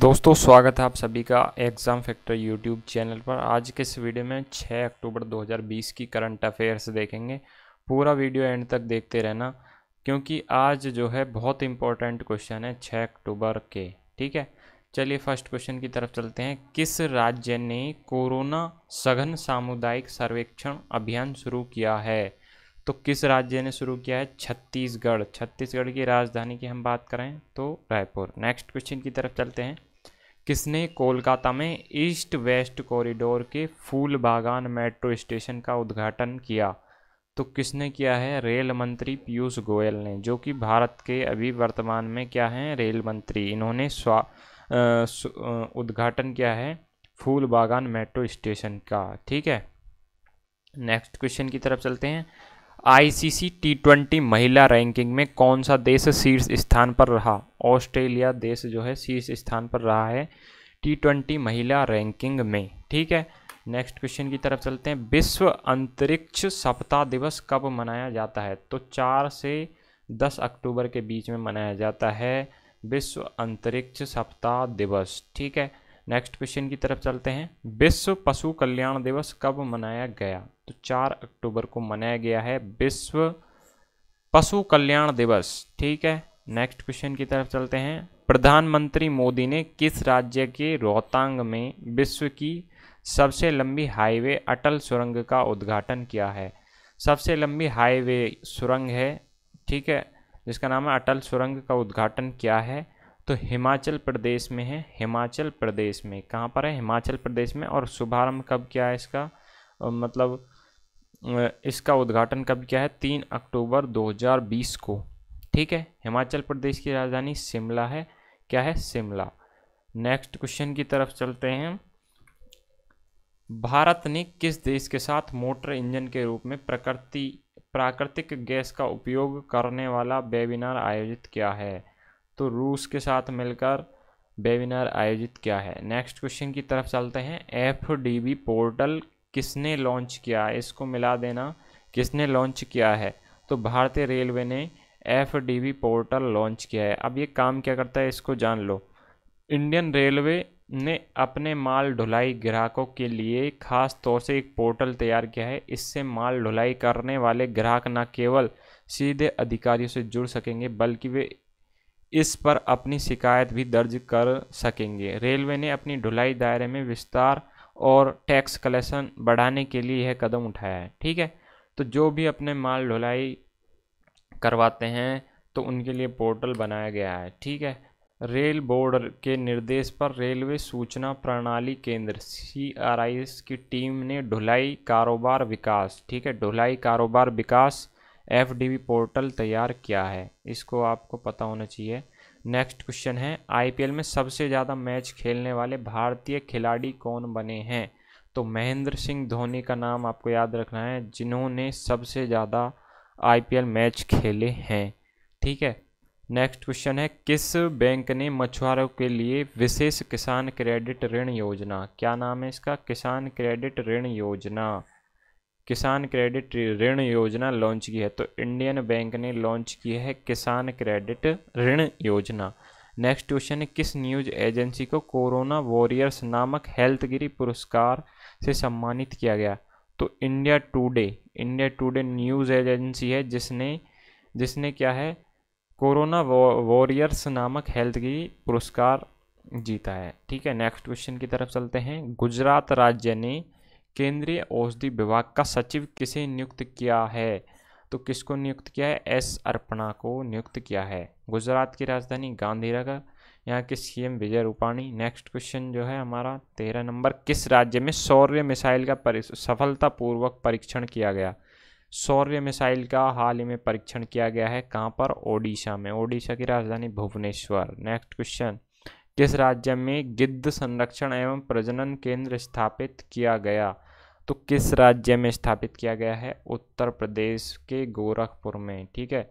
दोस्तों स्वागत है आप सभी का एग्ज़ाम फैक्टर यूट्यूब चैनल पर आज के इस वीडियो में 6 अक्टूबर 2020 की करंट अफेयर्स देखेंगे पूरा वीडियो एंड तक देखते रहना क्योंकि आज जो है बहुत इंपॉर्टेंट क्वेश्चन है 6 अक्टूबर के ठीक है चलिए फर्स्ट क्वेश्चन की तरफ चलते हैं किस राज्य ने कोरोना सघन सामुदायिक सर्वेक्षण अभियान शुरू किया है तो किस राज्य ने शुरू किया है छत्तीसगढ़ छत्तीसगढ़ की राजधानी की हम बात करें तो रायपुर नेक्स्ट क्वेश्चन की तरफ चलते हैं किसने कोलकाता में ईस्ट वेस्ट कॉरिडोर के फूल बागान मेट्रो स्टेशन का उद्घाटन किया तो किसने किया है रेल मंत्री पीयूष गोयल ने जो कि भारत के अभी वर्तमान में क्या हैं रेल मंत्री इन्होंने स्वा उद्घाटन किया है फूल बागान मेट्रो स्टेशन का ठीक है नेक्स्ट क्वेश्चन की तरफ चलते हैं आईसीसी टी ट्वेंटी महिला रैंकिंग में कौन सा देश शीर्ष स्थान पर रहा ऑस्ट्रेलिया देश जो है शीर्ष स्थान पर रहा है टी ट्वेंटी महिला रैंकिंग में ठीक है नेक्स्ट क्वेश्चन की तरफ चलते हैं विश्व अंतरिक्ष सप्ताह दिवस कब मनाया जाता है तो चार से दस अक्टूबर के बीच में मनाया जाता है विश्व अंतरिक्ष सप्ताह दिवस ठीक है नेक्स्ट क्वेश्चन की तरफ चलते हैं विश्व पशु कल्याण दिवस कब मनाया गया तो चार अक्टूबर को मनाया गया है विश्व पशु कल्याण दिवस ठीक है नेक्स्ट क्वेश्चन की तरफ चलते हैं प्रधानमंत्री मोदी ने किस राज्य के रोहतांग में विश्व की सबसे लंबी हाईवे अटल सुरंग का उद्घाटन किया है सबसे लंबी हाईवे सुरंग है ठीक है जिसका नाम है अटल सुरंग का उद्घाटन किया है तो हिमाचल प्रदेश में है हिमाचल प्रदेश में कहाँ पर है हिमाचल प्रदेश में और शुभारंभ कब किया है इसका मतलब इसका उद्घाटन कब किया है तीन अक्टूबर 2020 को ठीक है हिमाचल प्रदेश की राजधानी शिमला है क्या है शिमला नेक्स्ट क्वेश्चन की तरफ चलते हैं भारत ने किस देश के साथ मोटर इंजन के रूप में प्रकृति प्राकृतिक गैस का उपयोग करने वाला वेबिनार आयोजित किया है तो रूस के साथ मिलकर वेबिनार आयोजित किया है नेक्स्ट क्वेश्चन की तरफ चलते हैं एफ पोर्टल किसने लॉन्च किया इसको मिला देना किसने लॉन्च किया है तो भारतीय रेलवे ने एफ पोर्टल लॉन्च किया है अब ये काम क्या करता है इसको जान लो इंडियन रेलवे ने अपने माल ढुलाई ग्राहकों के लिए खास तौर से एक पोर्टल तैयार किया है इससे माल ढुलाई करने वाले ग्राहक न केवल सीधे अधिकारियों से जुड़ सकेंगे बल्कि वे इस पर अपनी शिकायत भी दर्ज कर सकेंगे रेलवे ने अपनी ढुलाई दायरे में विस्तार और टैक्स कलेक्शन बढ़ाने के लिए यह कदम उठाया है ठीक है तो जो भी अपने माल ढुलाई करवाते हैं तो उनके लिए पोर्टल बनाया गया है ठीक है रेल बोर्ड के निर्देश पर रेलवे सूचना प्रणाली केंद्र सी आर आई एस की टीम ने ढुलाई कारोबार विकास ठीक है ढुलाई कारोबार विकास एफ डी पोर्टल तैयार किया है इसको आपको पता होना चाहिए नेक्स्ट क्वेश्चन है आईपीएल में सबसे ज़्यादा मैच खेलने वाले भारतीय खिलाड़ी कौन बने हैं तो महेंद्र सिंह धोनी का नाम आपको याद रखना है जिन्होंने सबसे ज़्यादा आईपीएल मैच खेले हैं ठीक है नेक्स्ट क्वेश्चन है किस बैंक ने मछुआरों के लिए विशेष किसान क्रेडिट ऋण योजना क्या नाम है इसका किसान क्रेडिट ऋण योजना किसान क्रेडिट ऋण योजना लॉन्च की है तो इंडियन बैंक ने लॉन्च की है किसान क्रेडिट ऋण योजना नेक्स्ट क्वेश्चन है किस न्यूज एजेंसी को कोरोना वॉरियर्स नामक हेल्थगिरी पुरस्कार से सम्मानित किया गया तो India Today India Today news agency है जिसने जिसने क्या है कोरोना वॉरियर्स नामक हेल्थगिरी पुरस्कार जीता है ठीक है नेक्स्ट क्वेश्चन की तरफ चलते हैं गुजरात राज्य ने केंद्रीय औषधि विभाग का सचिव किसे नियुक्त किया है तो किसको नियुक्त किया है एस अर्पणा को नियुक्त किया है गुजरात की राजधानी गांधीनगर यहाँ के CM Vijay Rupani next question जो है हमारा तेरह नंबर किस राज्य में सौर्य मिसाइल का सफलतापूर्वक परीक्षण किया गया सौर्य मिसाइल का हाल ही में परीक्षण किया गया है कहाँ पर ओडिशा में ओडिशा की राजधानी भुवनेश्वर नेक्स्ट क्वेश्चन किस राज्य में गिद्ध संरक्षण एवं प्रजनन केंद्र स्थापित किया गया तो किस राज्य में स्थापित किया गया है उत्तर प्रदेश के गोरखपुर में ठीक है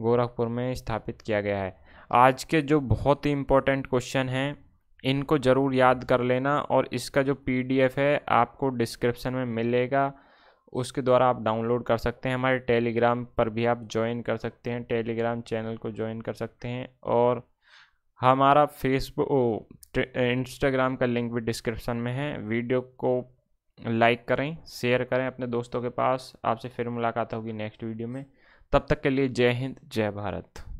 गोरखपुर में स्थापित किया गया है आज के जो बहुत ही इम्पोर्टेंट क्वेश्चन हैं इनको ज़रूर याद कर लेना और इसका जो पीडीएफ है आपको डिस्क्रिप्शन में मिलेगा उसके द्वारा आप डाउनलोड कर सकते हैं हमारे टेलीग्राम पर भी आप ज्वाइन कर सकते हैं टेलीग्राम चैनल को ज्वाइन कर सकते हैं और हमारा फेसबुक ओ इंस्टाग्राम का लिंक भी डिस्क्रिप्शन में है वीडियो को लाइक करें शेयर करें अपने दोस्तों के पास आपसे फिर मुलाकात होगी नेक्स्ट वीडियो में तब तक के लिए जय हिंद जय भारत